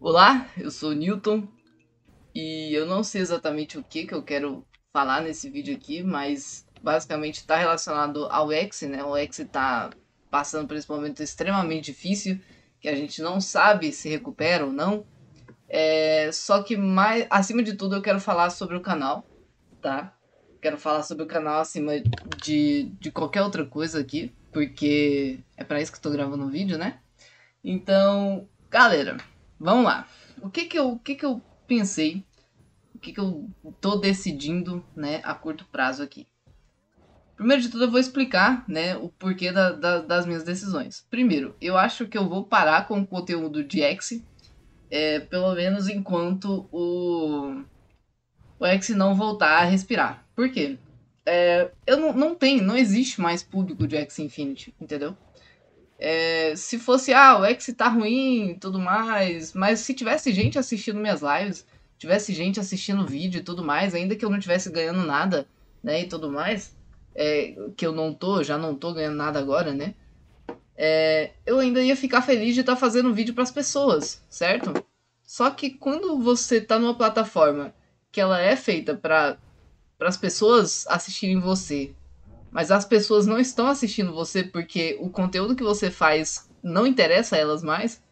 Olá, eu sou o Newton e eu não sei exatamente o que, que eu quero falar nesse vídeo aqui, mas basicamente está relacionado ao Exe, né? O Exe está passando por esse momento extremamente difícil, que a gente não sabe se recupera ou não. É, só que mais, acima de tudo eu quero falar sobre o canal, tá? Quero falar sobre o canal acima de, de qualquer outra coisa aqui, porque é para isso que eu tô gravando o vídeo, né? Então, galera, Vamos lá. O que que eu, o que que eu pensei? O que que eu tô decidindo, né, a curto prazo aqui? Primeiro de tudo, eu vou explicar, né, o porquê da, da, das minhas decisões. Primeiro, eu acho que eu vou parar com o conteúdo de X, é, pelo menos enquanto o o X não voltar a respirar. Por quê? É, eu não, não tem, não existe mais público de X Infinity, entendeu? É, se fosse, ah, o X tá ruim e tudo mais, mas se tivesse gente assistindo minhas lives, tivesse gente assistindo vídeo e tudo mais, ainda que eu não tivesse ganhando nada, né, e tudo mais, é, que eu não tô, já não tô ganhando nada agora, né, é, eu ainda ia ficar feliz de estar tá fazendo vídeo para as pessoas, certo? Só que quando você tá numa plataforma que ela é feita para as pessoas assistirem você, mas as pessoas não estão assistindo você porque o conteúdo que você faz não interessa a elas mais.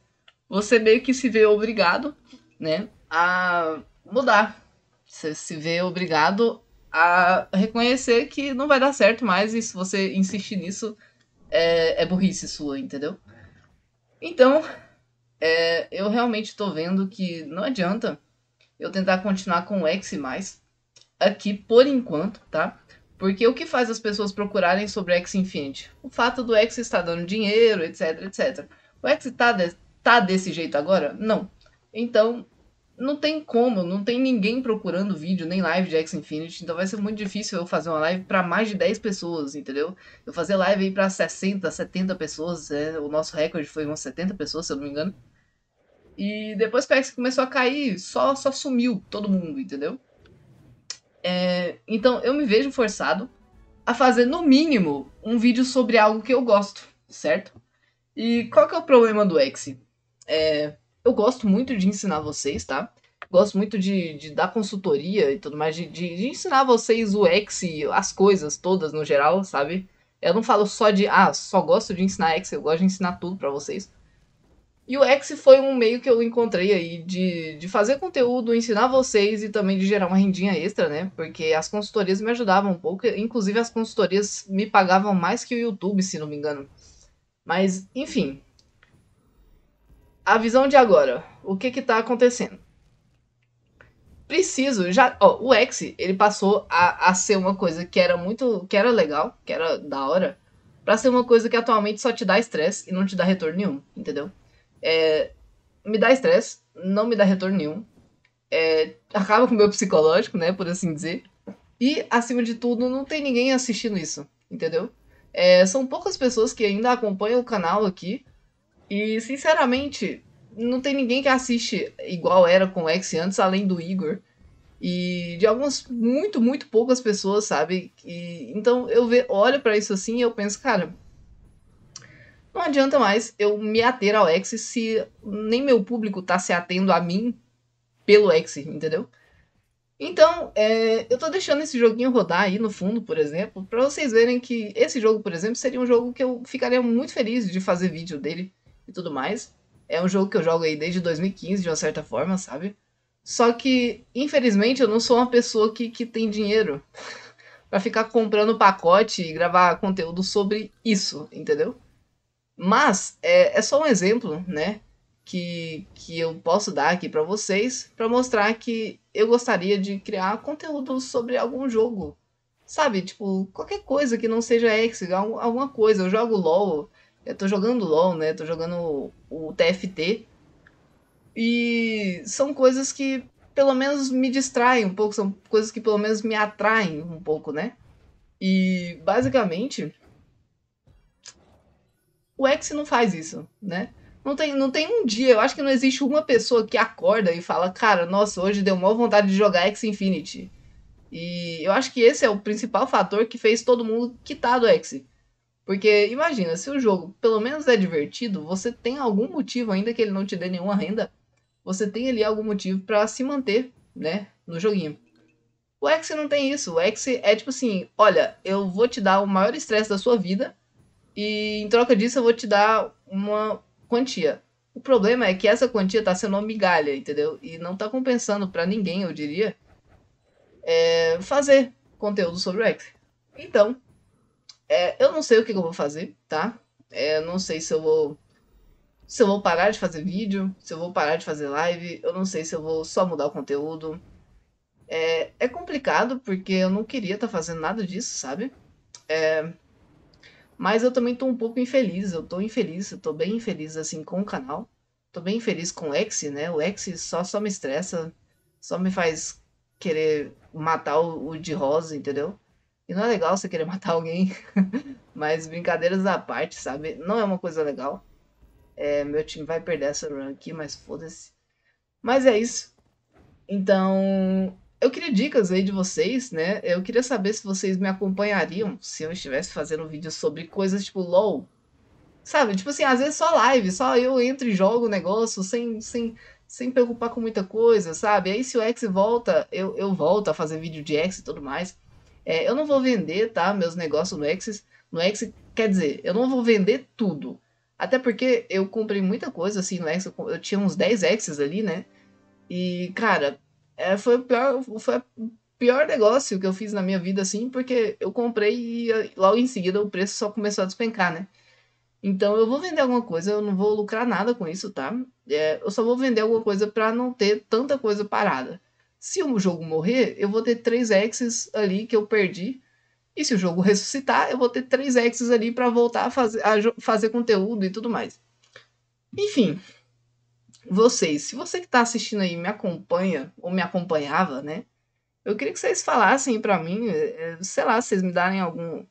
Você meio que se vê obrigado, né, a mudar. Você se vê obrigado a reconhecer que não vai dar certo mais e se você insistir nisso é, é burrice sua, entendeu? Então, é, eu realmente estou vendo que não adianta eu tentar continuar com o X mais aqui por enquanto, tá? Porque o que faz as pessoas procurarem sobre X Infinity? O fato do X estar dando dinheiro, etc, etc. O X tá, de, tá desse jeito agora? Não. Então, não tem como, não tem ninguém procurando vídeo, nem live de X Infinity, então vai ser muito difícil eu fazer uma live para mais de 10 pessoas, entendeu? Eu fazer live aí para 60, 70 pessoas, é, o nosso recorde foi umas 70 pessoas, se eu não me engano. E depois que o X começou a cair, só só sumiu todo mundo, entendeu? É, então eu me vejo forçado a fazer no mínimo um vídeo sobre algo que eu gosto, certo? E qual que é o problema do X? É, eu gosto muito de ensinar vocês, tá? Gosto muito de, de dar consultoria e tudo mais, de, de, de ensinar vocês o X, as coisas todas no geral, sabe? Eu não falo só de, ah, só gosto de ensinar X, eu gosto de ensinar tudo para vocês. E o X foi um meio que eu encontrei aí de, de fazer conteúdo, ensinar vocês e também de gerar uma rendinha extra, né? Porque as consultorias me ajudavam um pouco, inclusive as consultorias me pagavam mais que o YouTube, se não me engano. Mas, enfim. A visão de agora. O que que tá acontecendo? Preciso, já, ó, o X, ele passou a, a ser uma coisa que era muito, que era legal, que era da hora, para ser uma coisa que atualmente só te dá estresse e não te dá retorno nenhum, entendeu? é, me dá estresse, não me dá retorno nenhum, é, acaba com o meu psicológico, né, por assim dizer. E, acima de tudo, não tem ninguém assistindo isso, entendeu? É, são poucas pessoas que ainda acompanham o canal aqui. E, sinceramente, não tem ninguém que assiste igual era com o X antes, além do Igor. E de algumas, muito, muito poucas pessoas, sabe? E, então eu ve, olho para isso assim e eu penso, cara, não adianta mais eu me ater ao X se nem meu público tá se atendo a mim pelo X, entendeu? Então, é, eu tô deixando esse joguinho rodar aí no fundo, por exemplo, para vocês verem que esse jogo, por exemplo, seria um jogo que eu ficaria muito feliz de fazer vídeo dele e tudo mais. É um jogo que eu jogo aí desde 2015, de uma certa forma, sabe? Só que, infelizmente, eu não sou uma pessoa que, que tem dinheiro para ficar comprando pacote e gravar conteúdo sobre isso, entendeu? Mas é, é só um exemplo, né? Que, que eu posso dar aqui para vocês para mostrar que eu gostaria de criar conteúdo sobre algum jogo. Sabe? Tipo, qualquer coisa que não seja X, alguma coisa. Eu jogo LOL, eu tô jogando LOL, né? Tô jogando o TFT. E são coisas que pelo menos me distraem um pouco, são coisas que pelo menos me atraem um pouco, né? E basicamente o X não faz isso, né? Não tem, não tem um dia, eu acho que não existe uma pessoa que acorda e fala, cara, nossa, hoje deu maior vontade de jogar X Infinity. E eu acho que esse é o principal fator que fez todo mundo quitar do X. Porque imagina, se o jogo pelo menos é divertido, você tem algum motivo, ainda que ele não te dê nenhuma renda, você tem ali algum motivo para se manter, né, no joguinho. O X não tem isso. O X é tipo assim, olha, eu vou te dar o maior estresse da sua vida e em troca disso eu vou te dar uma quantia. O problema é que essa quantia está sendo uma migalha, entendeu? E não está compensando para ninguém, eu diria, é fazer conteúdo sobre o X. Então, é, eu não sei o que, que eu vou fazer, tá? É, não sei se eu vou se eu vou parar de fazer vídeo, se eu vou parar de fazer live, eu não sei se eu vou só mudar o conteúdo. É, é complicado porque eu não queria estar tá fazendo nada disso, sabe? É, mas eu também tô um pouco infeliz, eu tô infeliz, eu tô bem infeliz assim com o canal. Tô bem infeliz com o X, né? O X só, só me estressa, só me faz querer matar o, o de rosa, entendeu? E não é legal você querer matar alguém, mas brincadeiras à parte, sabe? Não é uma coisa legal. É, meu time vai perder essa run aqui, mas foda-se. Mas é isso. Então, eu queria dicas aí de vocês, né? Eu queria saber se vocês me acompanhariam se eu estivesse fazendo um vídeo sobre coisas tipo LOL. Sabe? Tipo assim, às vezes só live, só eu entro e jogo o negócio sem, sem, sem preocupar com muita coisa, sabe? Aí se o X volta, eu, eu volto a fazer vídeo de X e tudo mais. É, eu não vou vender, tá? Meus negócios no X. No X, quer dizer, eu não vou vender tudo. Até porque eu comprei muita coisa assim no X. Eu, eu tinha uns 10 X ali, né? E, cara, é, foi, o pior, foi o pior negócio que eu fiz na minha vida, assim, porque eu comprei e eh, logo em seguida o preço só começou a despencar, né? Então eu vou vender alguma coisa, eu não vou lucrar nada com isso, tá? É, eu só vou vender alguma coisa para não ter tanta coisa parada. Se o jogo morrer, eu vou ter 3 exes ali que eu perdi. E se o jogo ressuscitar, eu vou ter 3 exes ali para voltar a fazer, a fazer conteúdo e tudo mais. Enfim, vocês, se você que está assistindo aí me acompanha ou me acompanhava, né? Eu queria que vocês falassem para mim, é, é, sei lá, vocês me darem algum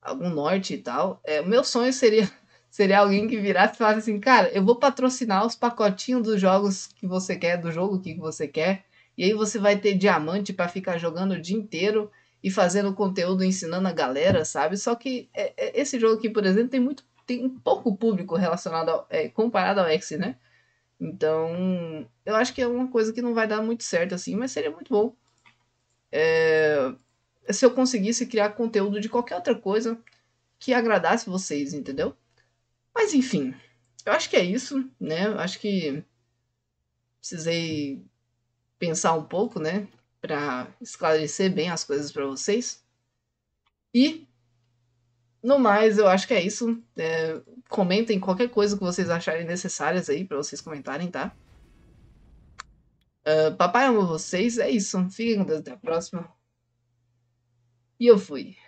algum norte e tal. É, meu sonho seria seria alguém que virasse e falasse assim, cara, eu vou patrocinar os pacotinhos dos jogos que você quer, do jogo que você quer, e aí você vai ter diamante para ficar jogando o dia inteiro e fazendo conteúdo ensinando a galera, sabe? Só que é, é, esse jogo aqui, por exemplo, tem muito tem pouco público relacionado ao, é, comparado ao X, né? Então, eu acho que é uma coisa que não vai dar muito certo assim, mas seria muito bom. É, se eu conseguisse criar conteúdo de qualquer outra coisa que agradasse vocês, entendeu? Mas enfim, eu acho que é isso, né? Eu acho que precisei pensar um pouco, né, para esclarecer bem as coisas para vocês. E no mais, eu acho que é isso. É, comentem qualquer coisa que vocês acharem necessárias aí para vocês comentarem, tá? Uh, papai amo vocês, é isso. Fiquem com Deus até a próxima. E eu fui.